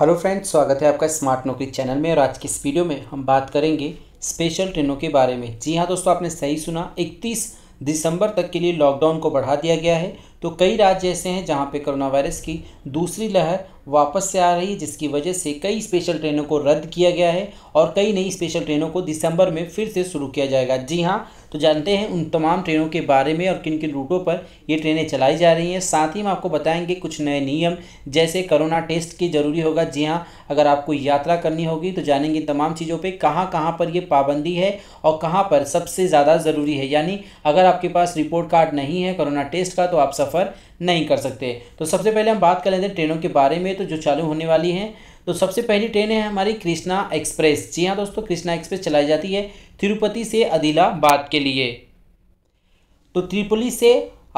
hello friends स्वागत है आपका स्मार्ट नौकरी चैनल में और आज की इस वीडियो में हम बात करेंगे स्पेशल ट्रेनों के बारे में जी हाँ दोस्तों आपने सही सुना 31 दिसंबर तक के लिए लॉकडाउन को बढ़ा दिया गया है तो कई राज्य ऐसे हैं जहाँ पे कोरोना वायरस की दूसरी लहर वापस से आ रही है जिसकी वजह से कई स्पेशल ट्रेनों को रद्द किया गया है और कई नई स्पेशल ट्रेनों को दिसंबर में फिर से शुरू किया जाएगा जी हाँ तो जानते हैं उन तमाम ट्रेनों के बारे में और किन किन रूटों पर ये ट्रेनें चलाई जा रही हैं साथ ही हम आपको बताएंगे कुछ नए नियम जैसे कोरोना टेस्ट की ज़रूरी होगा जी हाँ अगर आपको यात्रा करनी होगी तो जानेंगे तमाम चीज़ों पर कहाँ कहाँ पर ये पाबंदी है और कहाँ पर सबसे ज़्यादा ज़रूरी है यानी अगर आपके पास रिपोर्ट कार्ड नहीं है करोना टेस्ट का तो आप सफ़र नहीं कर सकते तो सबसे पहले हम बात कर लेते हैं ट्रेनों के बारे में तो जो चालू होने वाली हैं तो सबसे पहली ट्रेन है हमारी कृष्णा एक्सप्रेस जी हाँ दोस्तों कृष्णा एक्सप्रेस चलाई जाती है तिरुपति से आदिलाबाद के लिए तो त्रिपुली से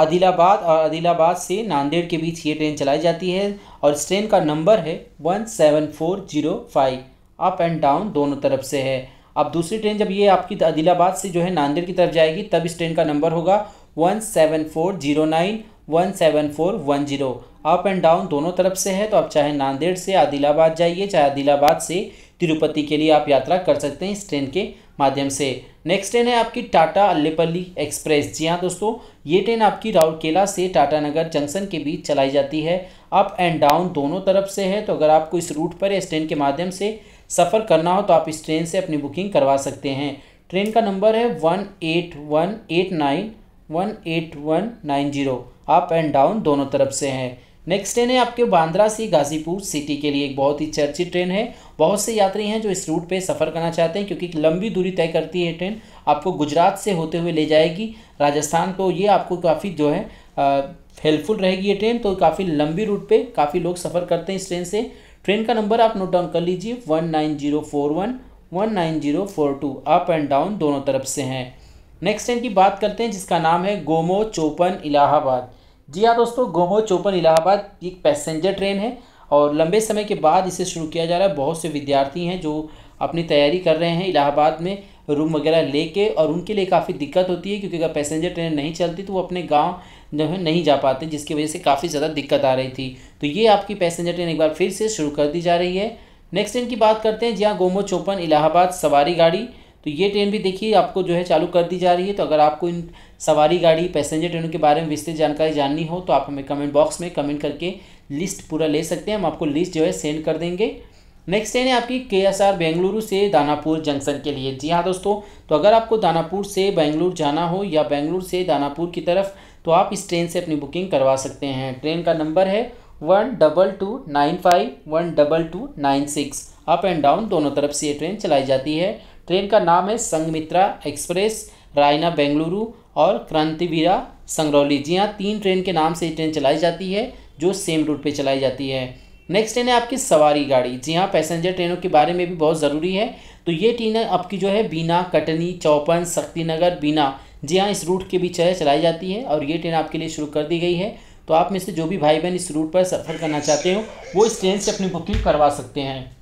आदिलाबाद और आदिलाबाद से नांदेड़ के बीच ये ट्रेन चलाई जाती है और इस ट्रेन का नंबर है one seven four zero five up and down दोनों तरफ से है अब दूसरी ट्रेन जब ये आपकी आदिलाबाद से जो है नांदेड़ की तरफ जाएगी तब इस ट्रेन का नंबर होगा one seven four zero nine one seven four one zero up and down दोनों तरफ से है तो आप चाहे नांदेड़ से आदिलाबाद जाइए चाहे आदिलाबाद से तिरुपति के लिए आप यात्रा कर सकते हैं इस ट्रेन के माध्यम से नेक्स्ट ट्रेन है आपकी टाटा अल्लेपल्ली एक्सप्रेस जी हाँ दोस्तों ये ट्रेन आपकी राउरकेला से टाटा नगर जंक्शन के बीच चलाई जाती है अप एंड डाउन दोनों तरफ से है तो अगर आपको इस रूट पर इस ट्रेन के माध्यम से सफ़र करना हो तो आप इस ट्रेन से अपनी बुकिंग करवा सकते हैं ट्रेन का नंबर है one eight one eight nine one eight one nine zero up and down दोनों तरफ से है नेक्स्ट ट्रेन है आपके बांद्रा से गाजीपुर सिटी के लिए एक बहुत ही चर्चित ट्रेन है बहुत से यात्री हैं जो इस रूट पे सफ़र करना चाहते हैं क्योंकि लंबी दूरी तय करती है ट्रेन आपको गुजरात से होते हुए ले जाएगी राजस्थान को ये आपको काफ़ी जो है हेल्पफुल रहेगी ये ट्रेन तो काफ़ी लंबी रूट पर काफ़ी लोग सफ़र करते हैं इस ट्रेन से ट्रेन का नंबर आप नोट डाउन कर लीजिए one nine zero four one one nine zero four two up and down दोनों तरफ से हैं नेक्स्ट ट्रेन की बात करते हैं जिसका नाम है गोमो चोपन इलाहाबाद जी हाँ दोस्तों गोमो चोपन इलाहाबाद एक पैसेंजर ट्रेन है और लंबे समय के बाद इसे शुरू किया जा रहा है बहुत से विद्यार्थी हैं जो अपनी तैयारी कर रहे हैं इलाहाबाद में रूम वगैरह लेके और उनके लिए काफ़ी दिक्कत होती है क्योंकि अगर पैसेंजर ट्रेन नहीं चलती तो वो अपने गांव जो है नहीं जा पाते जिसकी वजह से काफ़ी ज़्यादा दिक्कत आ रही थी तो ये आपकी पैसेंजर ट्रेन एक बार फिर से शुरू कर दी जा रही है नेक्स्ट ट्रेन की बात करते हैं जी हाँ गोमो चौपन इलाहाबाद सवारी गाड़ी तो ये ट्रेन भी देखिए आपको जो है चालू कर दी जा रही है तो अगर आपको इन सवारी गाड़ी पैसेंजर ट्रेनों के बारे में विस्तृत जानकारी जाननी हो तो आप हमें कमेंट बॉक्स में कमेंट करके लिस्ट पूरा ले सकते हैं हम आपको लिस्ट जो है सेंड कर देंगे नेक्स्ट ट्रेन है आपकी के एस आर बेंगलुरु से दानापुर जंक्शन के लिए जी हाँ दोस्तों तो अगर आपको दानापुर से बेंगलुरु जाना हो या बेंगलुरु से दानापुर की तरफ तो आप इस ट्रेन से अपनी बुकिंग करवा सकते हैं ट्रेन का नंबर है one double two nine five one double two nine six up and down दोनों तरफ से ये ट्रेन चलाई जाती है ट्रेन का नाम है संगमित्रा एक्सप्रेस रायना बेंगलुरु और क्रांतिवीरा संगरौली जी हाँ तीन ट्रेन के नाम से ये ट्रेन चलाई जाती है जो सेम रूट पे चलाई जाती है नेक्स्ट ट्रेन है आपकी सवारी गाड़ी जी हाँ पैसेंजर ट्रेनों के बारे में भी बहुत ज़रूरी है तो ये ट्रेन आपकी जो है बीना कटनी चौपन शक्तिनगर बीना जी हाँ इस रूट के बीच है चलाई जाती है और ये ट्रेन आपके लिए शुरू कर दी गई है तो आप में से जो भी भाई बहन इस रूट पर सफ़र करना चाहते हो वो इस ट्रेन से अपनी बुकिंग करवा सकते हैं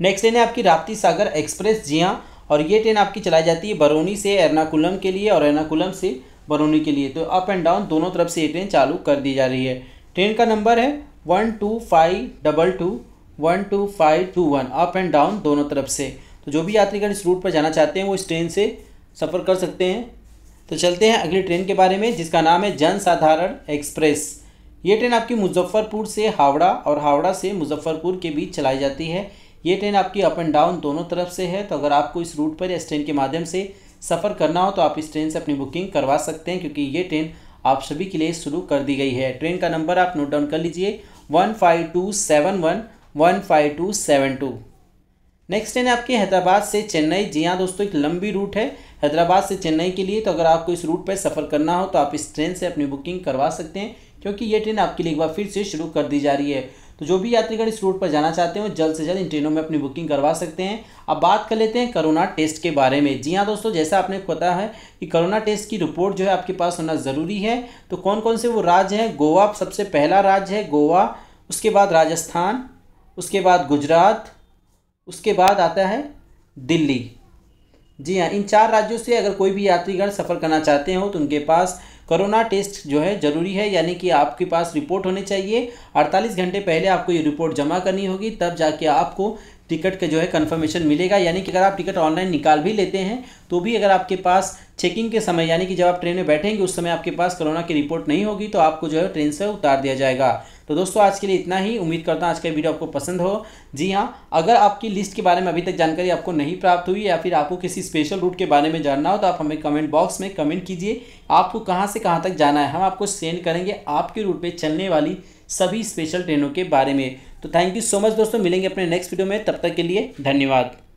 नेक्स्ट ट्रेन है आपकी राप्ती सागर एक्सप्रेस जी हाँ और ये ट्रेन आपकी चलाई जाती है बरौनी से एर्नाकुलम के लिए और एर्नाकुलम से बरौनी के लिए तो अप एंड डाउन दोनों तरफ से ये ट्रेन चालू कर दी जा रही है ट्रेन का नंबर है one two five double two one two five two one up and down दोनों तरफ से तो जो भी यात्रीगण इस रूट पर जाना चाहते हैं वो इस ट्रेन से सफ़र कर सकते हैं तो चलते हैं अगली ट्रेन के बारे में जिसका नाम है जन साधारण एक्सप्रेस ये ट्रेन आपकी मुजफ्फरपुर से हावड़ा और हावड़ा से मुजफ्फरपुर के बीच चलाई जाती है ये ट्रेन आपकी अप एंड डाउन दोनों तरफ से है तो अगर आपको इस रूट पर या इस ट्रेन के माध्यम से सफ़र करना हो तो आप इस ट्रेन से अपनी बुकिंग करवा सकते हैं क्योंकि ये ट्रेन आप सभी के लिए शुरू कर दी गई है ट्रेन का नंबर आप नोट डाउन कर लीजिए one five two seven one one five two seven two next train आपकी हैदराबाद से चेन्नई जी हाँ दोस्तों एक लंबी रूट है हैदराबाद से चेन्नई के लिए तो अगर आपको इस रूट पर सफ़र करना हो तो आप इस ट्रेन से अपनी बुकिंग करवा सकते हैं क्योंकि ये ट्रेन आपके लिए एक बार फिर से शुरू कर दी जा रही है तो जो भी यात्रीगण इस रूट पर जाना चाहते हैं जल्द से जल्द इन ट्रेनों में अपनी बुकिंग करवा सकते हैं अब बात कर लेते हैं कोरोना टेस्ट के बारे में जी हाँ दोस्तों जैसा आपने पता है कि कोरोना टेस्ट की रिपोर्ट जो है आपके पास होना ज़रूरी है तो कौन कौन से वो राज्य हैं गोवा सबसे पहला राज्य है गोवा उसके बाद राजस्थान उसके बाद गुजरात उसके बाद आता है दिल्ली जी हाँ इन चार राज्यों से अगर कोई भी यात्रीगण सफ़र करना चाहते हो तो उनके पास कोरोना टेस्ट जो है ज़रूरी है यानी कि आपके पास रिपोर्ट होनी चाहिए अड़तालीस घंटे पहले आपको ये रिपोर्ट जमा करनी होगी तब जाके आपको टिकट का जो है कन्फर्मेशन मिलेगा यानी कि अगर आप टिकट ऑनलाइन निकाल भी लेते हैं तो भी अगर आपके पास चेकिंग के समय यानी कि जब आप ट्रेन में बैठेंगे उस समय आपके पास कोरोना की रिपोर्ट नहीं होगी तो आपको जो है ट्रेन से उतार दिया जाएगा तो दोस्तों आज के लिए इतना ही उम्मीद करता हूँ आज का वीडियो आपको पसंद हो जी हाँ अगर आपकी लिस्ट के बारे में अभी तक जानकारी आपको नहीं प्राप्त हुई या फिर आपको किसी स्पेशल रूट के बारे में जानना हो तो आप हमें कमेंट बॉक्स में कमेंट कीजिए आपको कहाँ से कहाँ तक जाना है हम आपको सेंड करेंगे आपके रूट पर चलने वाली सभी स्पेशल ट्रेनों के बारे में तो थैंक यू सो मच दोस्तों मिलेंगे अपने नेक्स्ट वीडियो में तब तक के लिए धन्यवाद